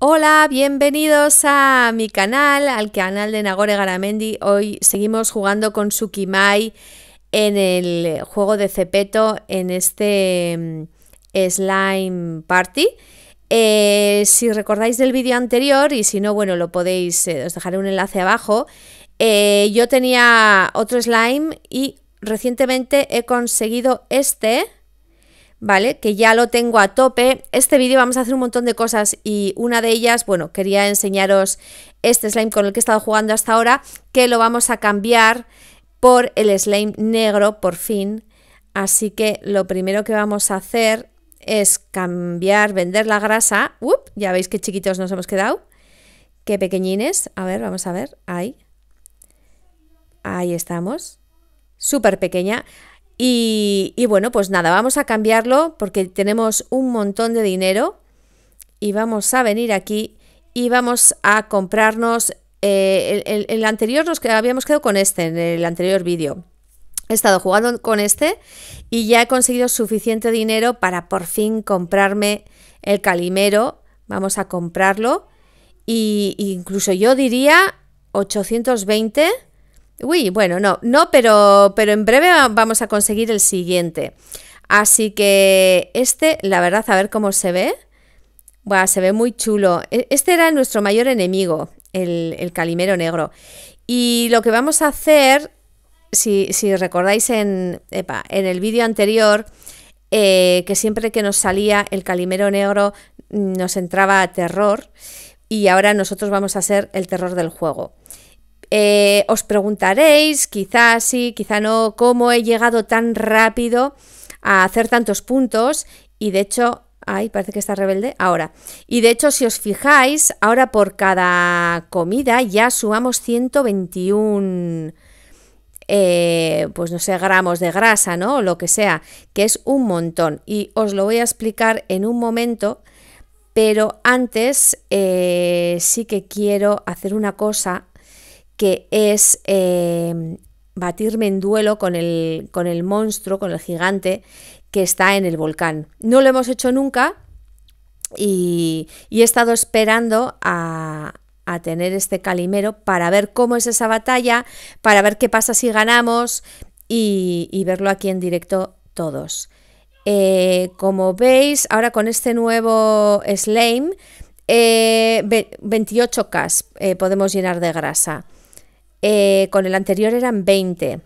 Hola, bienvenidos a mi canal, al canal de Nagore Garamendi. Hoy seguimos jugando con Sukimai en el juego de Cepeto en este mm, Slime Party. Eh, si recordáis del vídeo anterior y si no, bueno, lo podéis, eh, os dejaré un enlace abajo. Eh, yo tenía otro slime y recientemente he conseguido este ¿vale? Que ya lo tengo a tope. Este vídeo vamos a hacer un montón de cosas y una de ellas, bueno, quería enseñaros este slime con el que he estado jugando hasta ahora, que lo vamos a cambiar por el slime negro, por fin. Así que lo primero que vamos a hacer es cambiar, vender la grasa. ¡Up! ya veis qué chiquitos nos hemos quedado. Qué pequeñines. A ver, vamos a ver. Ahí. Ahí estamos. Súper pequeña. Y, bueno, pues nada, vamos a cambiarlo porque tenemos un montón de dinero y vamos a venir aquí y vamos a comprarnos eh, el, anterior nos habíamos quedado con este en el anterior vídeo. He estado jugando con este y ya he conseguido suficiente dinero para por fin comprarme el calimero. Vamos a comprarlo. e y incluso yo diría 820 Uy, bueno, no, no, pero, pero en breve vamos a conseguir el siguiente. Así que este, la verdad, a ver cómo se ve. se ve muy chulo. E, este era nuestro mayor enemigo, el, el calimero negro. Y lo que vamos a hacer, si, si recordáis en, en el vídeo anterior, eh, que siempre que nos salía el calimero negro mm, nos entraba a terror y ahora nosotros vamos a ser el terror del juego. Eh, os preguntaréis, quizás sí, quizá no, cómo he llegado tan rápido a hacer tantos puntos y de hecho, ay, parece que está rebelde ahora. Y de hecho, si os fijáis, ahora por cada comida ya sumamos 121 eh, pues no sé, gramos de grasa, ¿no? O lo que sea, que es un montón. Y os lo voy a explicar en un momento, pero antes eh, sí que quiero hacer una cosa que es em, batirme en duelo con el, con el monstruo, con el gigante que está en el volcán. No lo hemos hecho nunca y, he estado esperando a, tener este calimero para ver cómo es esa batalla, para ver qué pasa si ganamos y, verlo aquí en directo todos. Eh, como veis, ahora con este nuevo slime, 28K eh, eh, podemos llenar de grasa. Eh, con el anterior eran 20.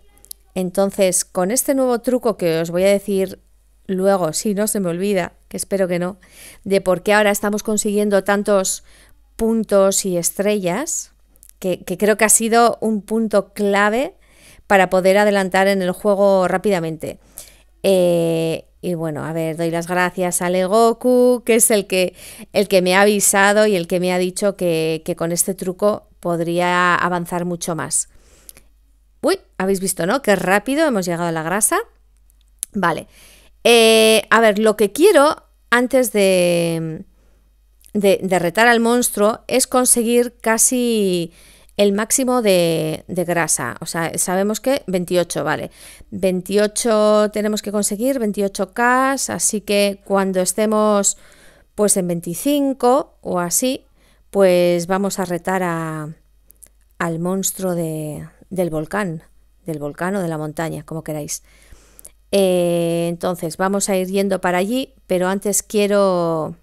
Entonces, con este nuevo truco que os voy a decir luego, si no se me olvida, que espero que no, de por qué ahora estamos consiguiendo tantos puntos y estrellas, que, creo que ha sido un punto clave para poder adelantar en el juego rápidamente. Eh, y bueno, a ver, doy las gracias a Legoku, que es el que, el que me ha avisado y el que me ha dicho que con este truco podría avanzar mucho más. Uy, habéis visto, ¿no? Qué rápido hemos llegado a la grasa. Vale. Eh, a ver, lo que quiero antes de, de, retar al monstruo es conseguir casi el máximo de, de, grasa. O sea, sabemos que 28, vale. 28 tenemos que conseguir, 28K, así que cuando estemos pues en 25 o así, pues vamos a retar al monstruo del volcán, del volcán o de la montaña, como queráis. Eh, entonces, vamos a ir yendo para allí, pero antes quiero,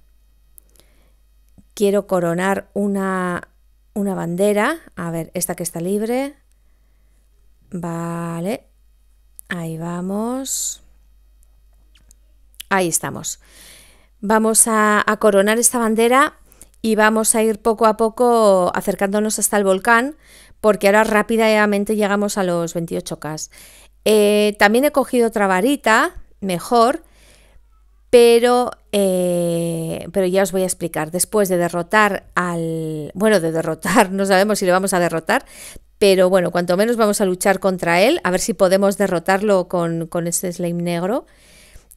quiero coronar una, una bandera. A ver, esta que está libre. Vale, ahí vamos. Ahí estamos. Vamos a coronar esta bandera y vamos a ir poco a poco acercándonos hasta el volcán porque ahora rápidamente llegamos a los 28K. Eh, también he cogido otra varita, mejor, pero, eh, pero ya os voy a explicar. Después de derrotar al... Bueno, de derrotar, no sabemos si lo vamos a derrotar, pero bueno, cuanto menos vamos a luchar contra él, a ver si podemos derrotarlo con, con este slime negro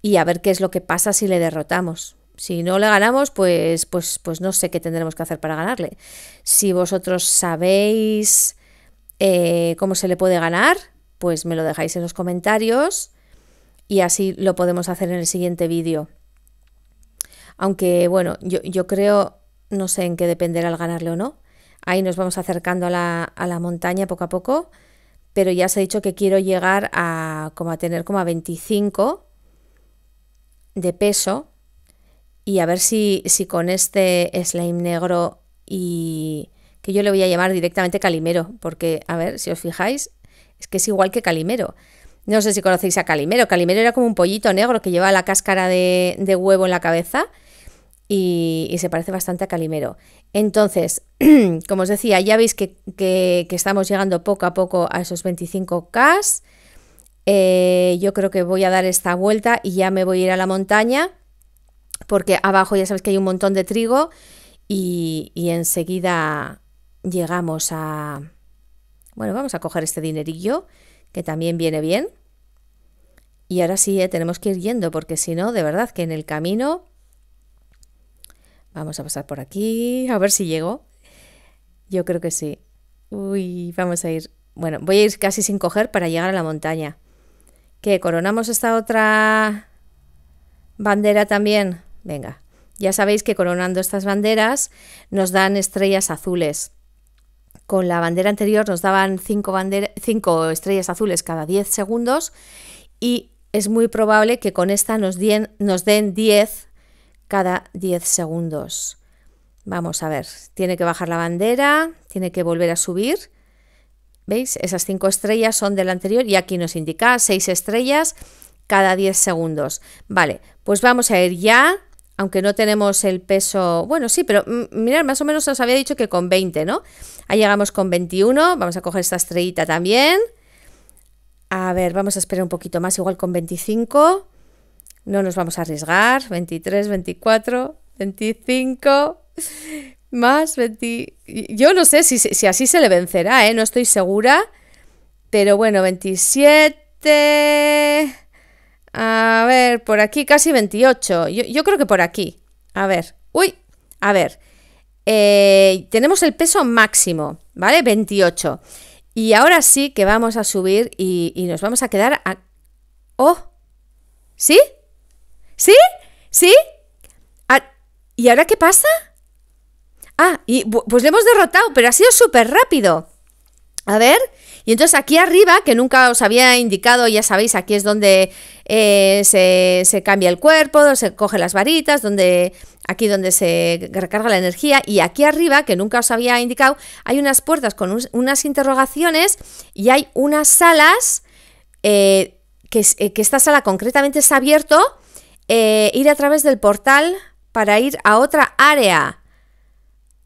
y a ver qué es lo que pasa si le derrotamos. Si no le ganamos, pues, pues, pues no sé qué tendremos que hacer para ganarle. Si vosotros sabéis eh, cómo se le puede ganar, pues me lo dejáis en los comentarios y así lo podemos hacer en el siguiente vídeo. Aunque bueno, yo, creo, no sé en qué dependerá el ganarle o no. Ahí nos vamos acercando a la, a la montaña poco a poco, pero ya os he dicho que quiero llegar a como a tener como a 25 de peso y a ver si, si con este slime negro y que yo le voy a llamar directamente Calimero, porque a ver si os fijáis, es que es igual que Calimero. No sé si conocéis a Calimero. Calimero era como un pollito negro que lleva la cáscara de, huevo en la cabeza y, se parece bastante a Calimero. Entonces, como os decía, ya veis que, que, estamos llegando poco a poco a esos 25K. Eh, yo creo que voy a dar esta vuelta y ya me voy a ir a la montaña porque abajo ya sabes que hay un montón de trigo y, enseguida llegamos a... Bueno, vamos a coger este dinerillo, que también viene bien. Y ahora sí, eh, tenemos que ir yendo, porque si no, de verdad que en el camino... Vamos a pasar por aquí, a ver si llego. Yo creo que sí. Uy, vamos a ir. Bueno, voy a ir casi sin coger para llegar a la montaña. que ¿Coronamos esta otra bandera también? Venga, ya sabéis que coronando estas banderas nos dan estrellas azules. Con la bandera anterior nos daban 5 cinco estrellas azules cada 10 segundos y es muy probable que con esta nos, den 10 cada 10 segundos. Vamos a ver, tiene que bajar la bandera, tiene que volver a subir. ¿Veis? Esas 5 estrellas son de la anterior y aquí nos indica 6 estrellas cada 10 segundos. Vale, pues vamos a ir ya aunque no tenemos el peso, bueno, sí, pero mirad, más o menos os había dicho que con 20, ¿no? Ahí llegamos con 21, vamos a coger esta estrellita también. A ver, vamos a esperar un poquito más, igual con 25. No nos vamos a arriesgar, 23, 24, 25, más 20... Yo no sé si, si así se le vencerá, ¿eh? No estoy segura, pero bueno, 27... A ver, por aquí casi 28. Yo, creo que por aquí. A ver. Uy, a ver. Eh, tenemos el peso máximo, ¿vale? 28. Y ahora sí que vamos a subir y, nos vamos a quedar a... ¡Oh! ¿Sí? ¿Sí? ¿Sí? Ah, ¿Y ahora qué pasa? Ah, y pues le hemos derrotado, pero ha sido súper rápido. A ver, y entonces aquí arriba, que nunca os había indicado, ya sabéis, aquí es donde eh, se, cambia el cuerpo, se coge las varitas, donde, aquí donde se recarga la energía, y aquí arriba, que nunca os había indicado, hay unas puertas con unas interrogaciones y hay unas salas, eh, que, eh, que, esta sala concretamente está abierto, ir a través del portal para ir a otra área.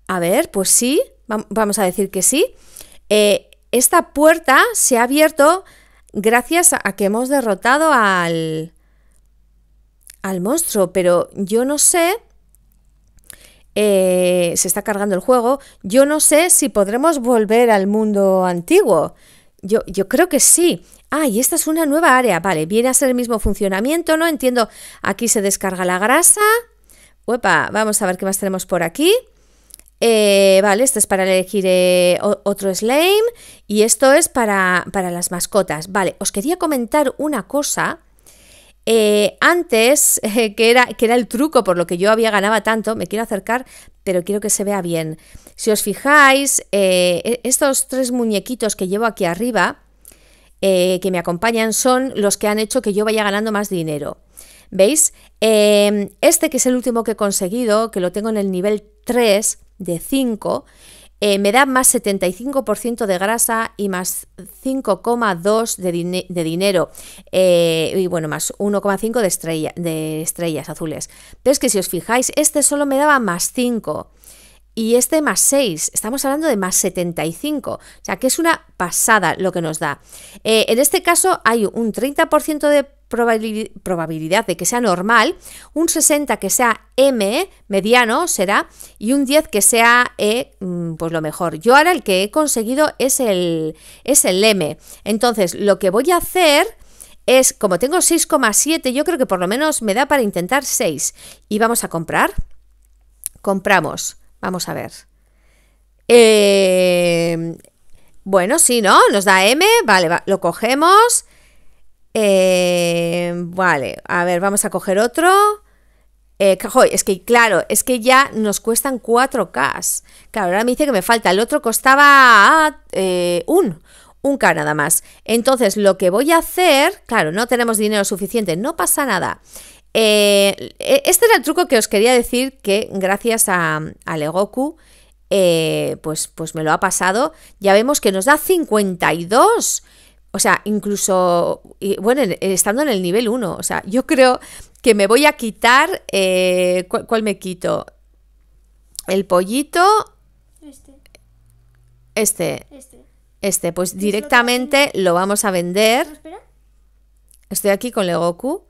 A ver, pues sí, vamos a decir que sí. esta puerta se ha abierto gracias a que hemos derrotado al, al monstruo, pero yo no sé... Eh, se está cargando el juego, yo no sé si podremos volver al mundo antiguo. Yo, yo creo que sí. Ah, y esta es una nueva área. Vale, viene a ser el mismo funcionamiento, ¿no? Entiendo, aquí se descarga la grasa. Uepa, vamos a ver qué más tenemos por aquí. Eh, vale, esto es para elegir eh, otro slime y esto es para, las mascotas. Vale, os quería comentar una cosa. Eh, antes, que era, que, era, el truco por lo que yo había ganado tanto, me quiero acercar, pero quiero que se vea bien. Si os fijáis, e-, estos tres muñequitos que llevo aquí arriba, que me acompañan, son los que han hecho que yo vaya ganando más dinero. ¿Veis? este que es el último que he conseguido, que lo tengo en el nivel 3, de 5, eh, me da más 75% de grasa y más 5,2 de, dinero. Eh, y bueno, más 1,5 de, de estrellas azules. Pero es que si os fijáis, este solo me daba más 5 y este más 6, estamos hablando de más 75, o sea que es una pasada lo que nos da. Eh, en este caso hay un 30% de probabilidad de que sea normal, un 60 que sea M, mediano será, y un 10 que sea E, mm, pues lo mejor. Yo ahora el que he conseguido es el, es el M. Entonces, lo que voy a hacer es, como tengo 6,7, yo creo que por lo menos me da para intentar 6. Y vamos a comprar. Compramos Vamos a ver. Eh, bueno, sí, ¿no? Nos da M, vale, lo cogemos. Eh, vale, a ver, vamos a coger otro. Eh, es que claro, es que ya nos cuestan 4K. Claro, ahora me dice que me falta. El otro costaba un, un K nada más. Entonces, lo que voy a hacer, claro, no tenemos dinero suficiente, no pasa nada. Eh, e-, este era el truco que os quería decir que gracias a, Legoku, eh, pues, pues me lo ha pasado. Ya vemos que nos da 52. O sea, incluso, bueno, estando en el nivel 1, o sea, yo creo que me voy a quitar, eh, ¿cuál, me quito? El pollito. Este. Este. Este. este pues este directamente lo vamos a vender. Estoy aquí con Legoku.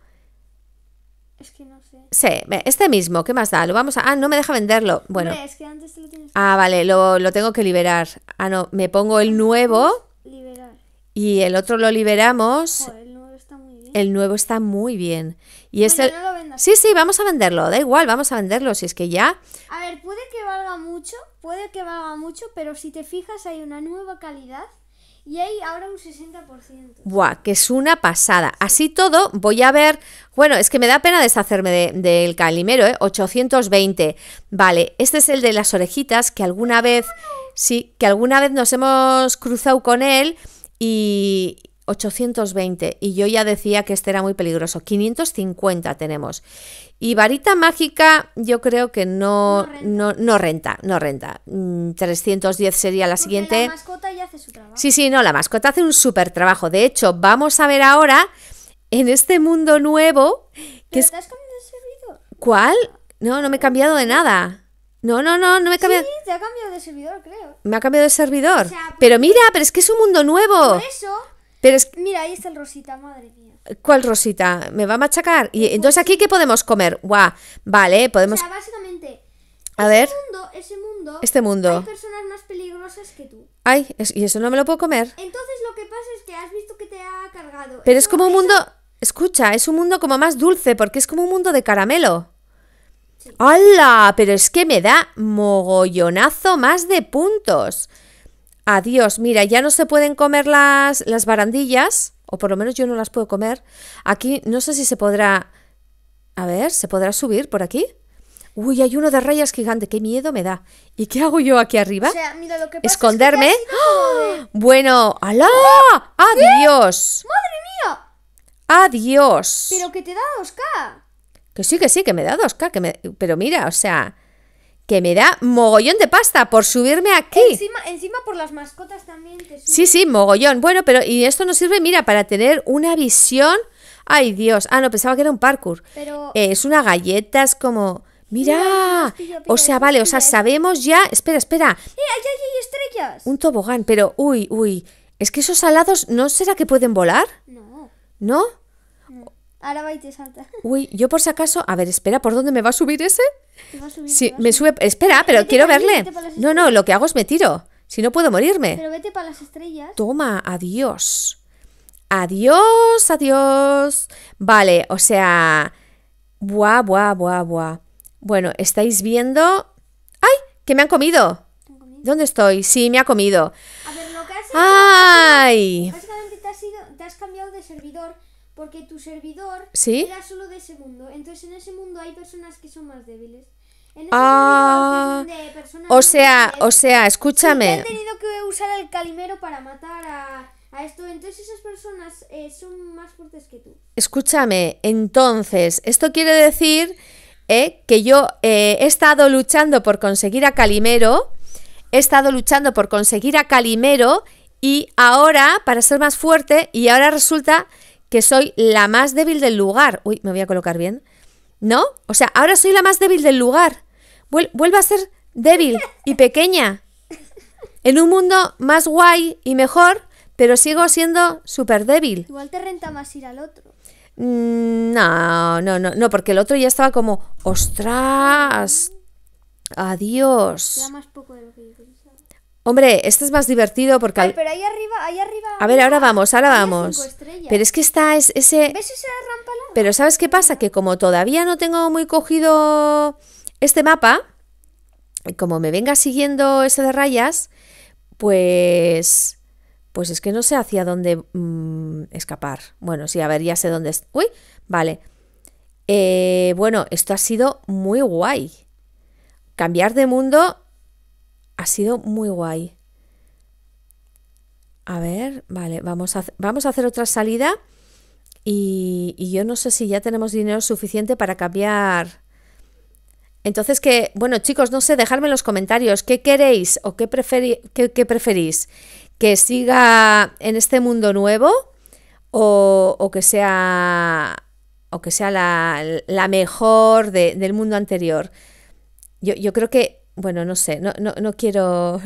Es que no sé. Sí, este mismo, ¿qué más da? Lo vamos a. Ah, no me deja venderlo. Bueno. Ah, vale, lo, tengo que liberar. Ah, no, me pongo el nuevo. Y el otro lo liberamos. el nuevo está muy bien. El nuevo está muy bien. Y este Sí, sí, vamos a venderlo. Da igual, vamos a venderlo. Si es que ya. A ver, puede que valga mucho, puede que valga mucho, pero si te fijas, hay una nueva calidad y ahí ahora un 60%. Buah, que es una pasada. Así todo, voy a ver. Bueno, es que me da pena deshacerme del calimero, ¿eh? 820. Vale, este es el de las orejitas, que alguna vez. Sí, que alguna vez nos hemos cruzado con él. Y, 820 y yo ya decía que este era muy peligroso. 550 tenemos. Y varita mágica yo creo que no, no, renta. No, renta, 310 mm, sería la siguiente. La mascota ya hace su trabajo. Sí, sí, no, la mascota hace un súper trabajo. De hecho, vamos a ver ahora en este mundo nuevo... Que ¿Cuál? No, no me he ah. cambiado de nada. No, no, no, no me he cambiado. Sí, te ha cambiado de servidor, creo. Me ha cambiado de servidor. pero pues mira, pero es que es un mundo nuevo. Por eso. Pero es... Mira, ahí está el Rosita, madre mía. ¿Cuál Rosita? ¿Me va a machacar? Y entonces aquí qué podemos comer? Guau, vale, podemos... básicamente... A ver... Este mundo. personas más peligrosas que tú. Ay, y eso no me lo puedo comer. Entonces lo que pasa es que has visto que te ha cargado. Pero es como un mundo... Escucha, es un mundo como más dulce, porque es como un mundo de caramelo. ¡Hala! Pero es que me da mogollonazo más de puntos. Adiós, mira, ya no se pueden comer las, las barandillas, o por lo menos yo no las puedo comer. Aquí no sé si se podrá... A ver, ¿se podrá subir por aquí? Uy, hay uno de rayas gigante, qué miedo me da. ¿Y qué hago yo aquí arriba? ¿Esconderme? ¡Ah! Bueno, ¡alá! ¡Adiós! ¿Eh? ¡Madre mía! ¡Adiós! Pero que te da 2 Que sí, que sí, que me da 2 Que me... Pero mira, o sea, que me da mogollón de pasta por subirme aquí. Encima, encima por las mascotas también Sí, sí, mogollón. Bueno, pero y esto nos sirve, mira, para tener una visión. Ay, Dios. Ah, no, pensaba que era un parkour. Pero... Eh, es una galleta, es como... Mira, o sea, vale, o sea, sabemos ya... Espera, espera. Eh, hay, hay estrellas! Un tobogán, pero... Uy, uy. Es que esos alados, ¿no será que pueden volar? No. ¿No? Ahora va Uy, yo por si acaso. A ver, espera, ¿por dónde me va a subir ese? va a subir, me sube. Espera, pero quiero verle. No, no, lo que hago es me tiro. Si no puedo morirme. Pero vete para las estrellas. Toma, adiós. Adiós, adiós. Vale, o sea. Buah, buah, buah, buah. Bueno, estáis viendo. ¡Ay! ¡Que me han comido! ¿Dónde estoy? Sí, me ha comido. A ver, lo que ¡Ay! Básicamente te has cambiado de servidor porque tu servidor era solo de ese mundo. Entonces en ese mundo hay personas que son más débiles. o sea, o sea, escúchame. He tenido que usar el calimero para matar a, esto. Entonces esas personas eh, son más fuertes que tú. Escúchame, entonces, esto quiere decir eh, que yo eh, he estado luchando por conseguir a Calimero. He estado luchando por conseguir a Calimero y ahora, para ser más fuerte, y ahora resulta que soy la más débil del lugar. Uy, me voy a colocar bien. ¿No? O sea, ahora soy la más débil del lugar. vuelvo a ser débil y pequeña. En un mundo más guay y mejor, pero sigo siendo súper débil. Igual te renta más ir al otro. Mm, no, no, no, no, porque el otro ya estaba como, ostras, adiós. Hombre, este es más divertido porque... A pero ahí arriba, ahí arriba... A ver, ahora vamos, ahora vamos. Pero es que está ese... ¿Ves esa rampa Pero ¿sabes qué pasa? Que como todavía no tengo muy cogido este mapa, como me venga siguiendo ese de rayas, pues... Pues es que no sé hacia dónde mm, escapar. Bueno, sí, a ver, ya sé dónde... Es... Uy, vale. Eh, bueno, esto ha sido muy guay. Cambiar de mundo ha sido muy guay. A ver, vale, vamos a, vamos a hacer otra salida y, yo no sé si ya tenemos dinero suficiente para cambiar. Entonces, que, bueno, chicos, no sé, dejadme en los comentarios qué queréis o qué, preferís. ¿Que siga en este mundo nuevo o, que sea, o que sea la, mejor del mundo anterior? yo creo que bueno, no sé, no, no, no quiero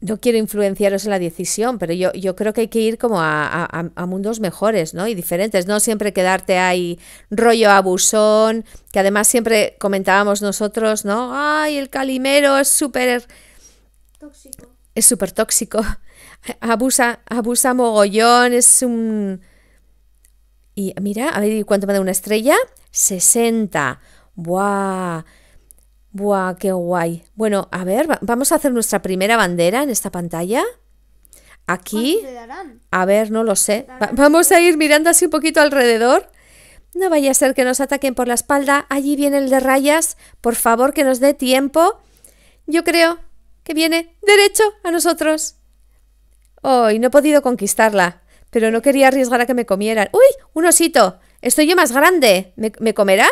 no quiero influenciaros en la decisión, pero yo, yo creo que hay que ir como a, mundos mejores, ¿no? Y diferentes, no siempre quedarte ahí rollo abusón, que además siempre comentábamos nosotros, ¿no? Ay, el calimero es súper... Tóxico. Es súper tóxico. Abusa, abusa mogollón, es un... Y mira, a ver, ¿cuánto me da una estrella? 60. ¡Buah! Buah, qué guay. Bueno, a ver, vamos a hacer nuestra primera bandera en esta pantalla. Aquí. A ver, no lo sé. vamos a ir mirando así un poquito alrededor. No vaya a ser que nos ataquen por la espalda. Allí viene el de rayas. Por favor, que nos dé tiempo. Yo creo que viene derecho a nosotros. Hoy no he podido conquistarla, pero no quería arriesgar a que me comieran. ¡Uy! ¡Un osito! Estoy yo más grande. ¿me comerá?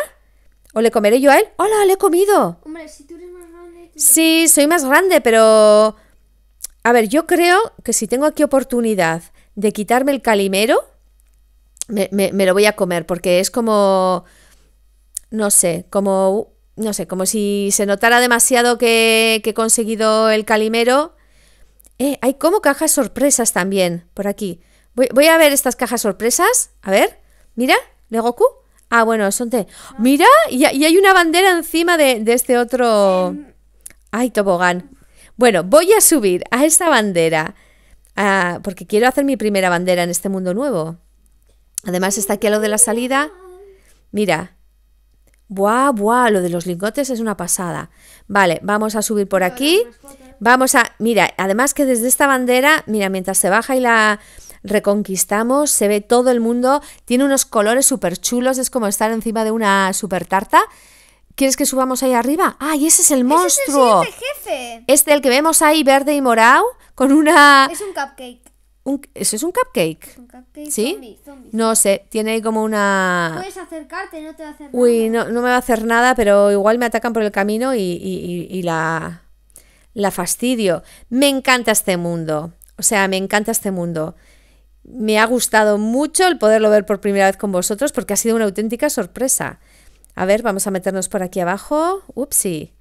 ¿O le comeré yo a él? ¡Hola, le he comido! Hombre, si tú eres más grande. Sí, soy más grande, pero. A ver, yo creo que si tengo aquí oportunidad de quitarme el calimero, me, lo voy a comer, porque es como. No sé, como. No sé, como si se notara demasiado que, he conseguido el calimero. Eh, hay como cajas sorpresas también por aquí. Voy, voy a ver estas cajas sorpresas. A ver, mira, de Goku. Ah, bueno, son te. Mira, y, hay una bandera encima de, este otro... Em. Ay, tobogán. Bueno, voy a subir a esta bandera. porque quiero hacer mi primera bandera en este mundo nuevo. Además está aquí a lo de la salida. Mira. Buah, buah, lo de los lingotes es una pasada. Vale, vamos a subir por aquí. Vamos a... Mira, además que desde esta bandera, mira, mientras se baja y la reconquistamos, se ve todo el mundo, tiene unos colores súper chulos, es como estar encima de una super tarta. ¿Quieres que subamos ahí arriba? ¡Ay, ese es el monstruo! Ese es el jefe! Este, el que vemos ahí verde y morado, con una... Es un cupcake. ¿Eso es un cupcake? ¿Sí? Zombie, No sé, tiene ahí como una... Puedes acercarte, no te va a hacer nada. Uy, no, me va a hacer nada, pero igual me atacan por el camino y, y la... la fastidio. Me encanta este mundo. O sea, me encanta este mundo. Me ha gustado mucho el poderlo ver por primera vez con vosotros porque ha sido una auténtica sorpresa. A ver, vamos a meternos por aquí abajo. Upsi.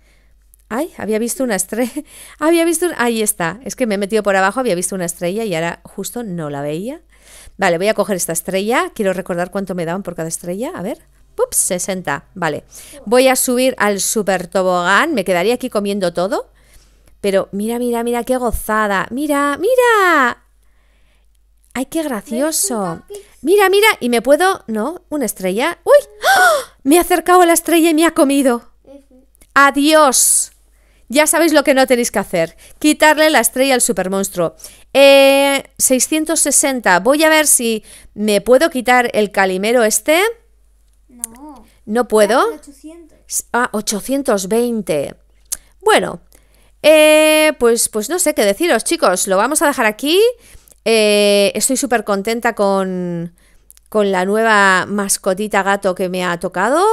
Ay, había visto una estrella. había visto. Ahí está. Es que me he metido por abajo, había visto una estrella y ahora justo no la veía. Vale, voy a coger esta estrella. Quiero recordar cuánto me daban por cada estrella. A ver. Ups, 60. Vale. Voy a subir al super tobogán. Me quedaría aquí comiendo todo. Pero mira, mira, mira qué gozada. Mira, mira. ¡Ay, qué gracioso! Mira, mira, y me puedo... No, una estrella. ¡Uy! ¡Ah! Me ha acercado a la estrella y me ha comido. ¡Adiós! Ya sabéis lo que no tenéis que hacer. Quitarle la estrella al supermonstruo. Eh, 660. Voy a ver si me puedo quitar el calimero este. No. ¿No puedo? A Ah, 820. Ah, bueno. Eh, pues, pues no sé qué deciros, chicos. Lo vamos a dejar aquí. Eh, estoy súper contenta con, con la nueva mascotita gato que me ha tocado.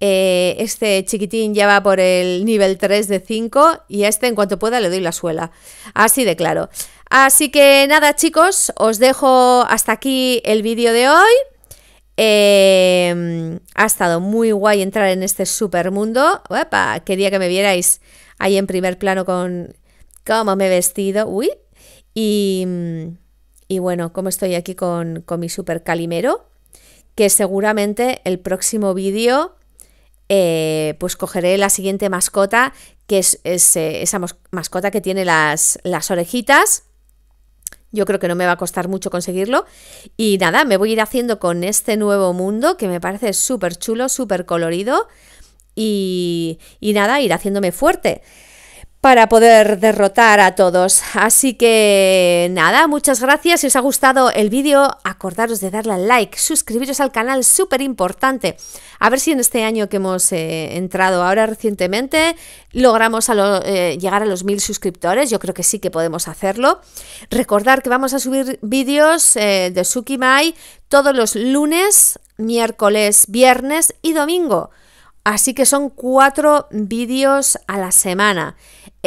Eh, este chiquitín ya va por el nivel 3 de 5 y a este en cuanto pueda le doy la suela. Así de claro. Así que nada chicos, os dejo hasta aquí el vídeo de hoy. Em, ha estado muy guay entrar en este super mundo. quería que me vierais ahí en primer plano con cómo me he vestido. Uy, Mm, y, bueno, como estoy aquí con, mi super calimero, que seguramente el próximo vídeo eh, pues cogeré la siguiente mascota, que es, esa mascota que tiene las, orejitas. Yo creo que no me va a costar mucho conseguirlo. Y nada, me voy a ir haciendo con este nuevo mundo que me parece súper chulo, súper colorido. Y, y nada, ir haciéndome fuerte para poder derrotar a todos. Así que nada, muchas gracias. Si os ha gustado el vídeo, acordaros de darle al like, suscribiros al canal, súper importante. A ver si en este año que hemos eh, entrado ahora recientemente logramos a eh, llegar a los mil suscriptores. Yo creo que sí que podemos hacerlo. Recordar que vamos a subir vídeos eh, de de mai todos los lunes, miércoles, viernes y domingo. Así que son cuatro vídeos a la semana.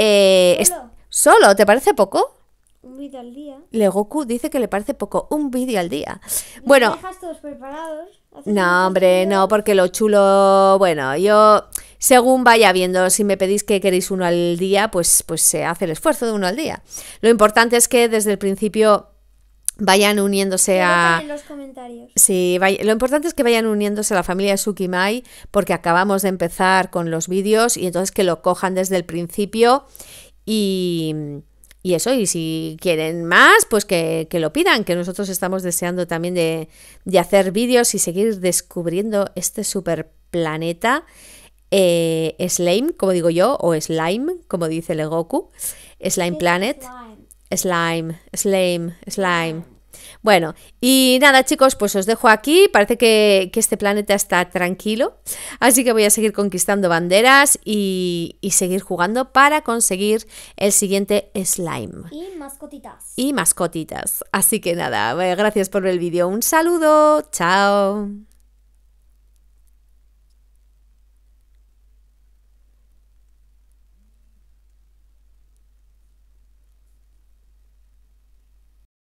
Eh, ¿Solo? ¿Te parece poco? Un vídeo al día. Goku dice que le parece poco un vídeo al día. bueno. dejas todos preparados? No, hombre, no, porque lo chulo, bueno, yo según vaya viendo, si me pedís que queréis uno al día, pues, pues se hace el esfuerzo de uno al día. Lo importante es que desde el principio vayan uniéndose a... lo importante es que vayan uniéndose a la familia Sukimai porque acabamos de empezar con los vídeos y entonces que lo cojan desde el principio y... y eso, y si quieren más, pues que, lo pidan, que nosotros estamos deseando también de, hacer vídeos y seguir descubriendo este super planeta. Eh, slime, como digo yo, o Slime, como dice Legoku. Slime Planet. slime, slime. slime. Bueno, y nada chicos, pues os dejo aquí. Parece que, este planeta está tranquilo. Así que voy a seguir conquistando banderas y, seguir jugando para conseguir el siguiente slime. Y mascotitas. Y mascotitas. Así que nada, eh, gracias por el vídeo. Un saludo. Chao.